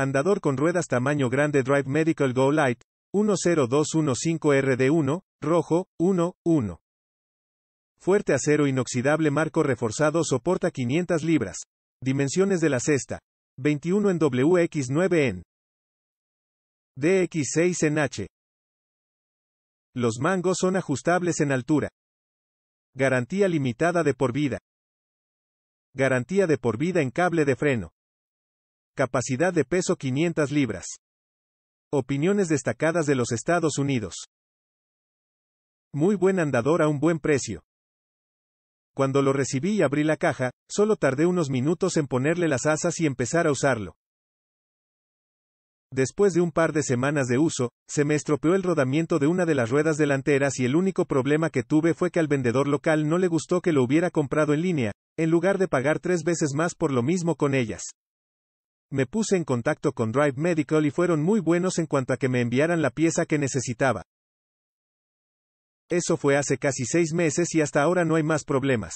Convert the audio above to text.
Andador con ruedas tamaño grande Drive Medical Go Light, 10215RD1, rojo, 1, 1. Fuerte acero inoxidable marco reforzado soporta 500 libras. Dimensiones de la cesta. 21 en WX9 en DX6 en H. Los mangos son ajustables en altura. Garantía limitada de por vida. Garantía de por vida en cable de freno. Capacidad de peso 500 libras. Opiniones destacadas de los Estados Unidos. Muy buen andador a un buen precio. Cuando lo recibí y abrí la caja, solo tardé unos minutos en ponerle las asas y empezar a usarlo. Después de un par de semanas de uso, se me estropeó el rodamiento de una de las ruedas delanteras y el único problema que tuve fue que al vendedor local no le gustó que lo hubiera comprado en línea, en lugar de pagar tres veces más por lo mismo con ellas. Me puse en contacto con Drive Medical y fueron muy buenos en cuanto a que me enviaran la pieza que necesitaba. Eso fue hace casi seis meses y hasta ahora no hay más problemas.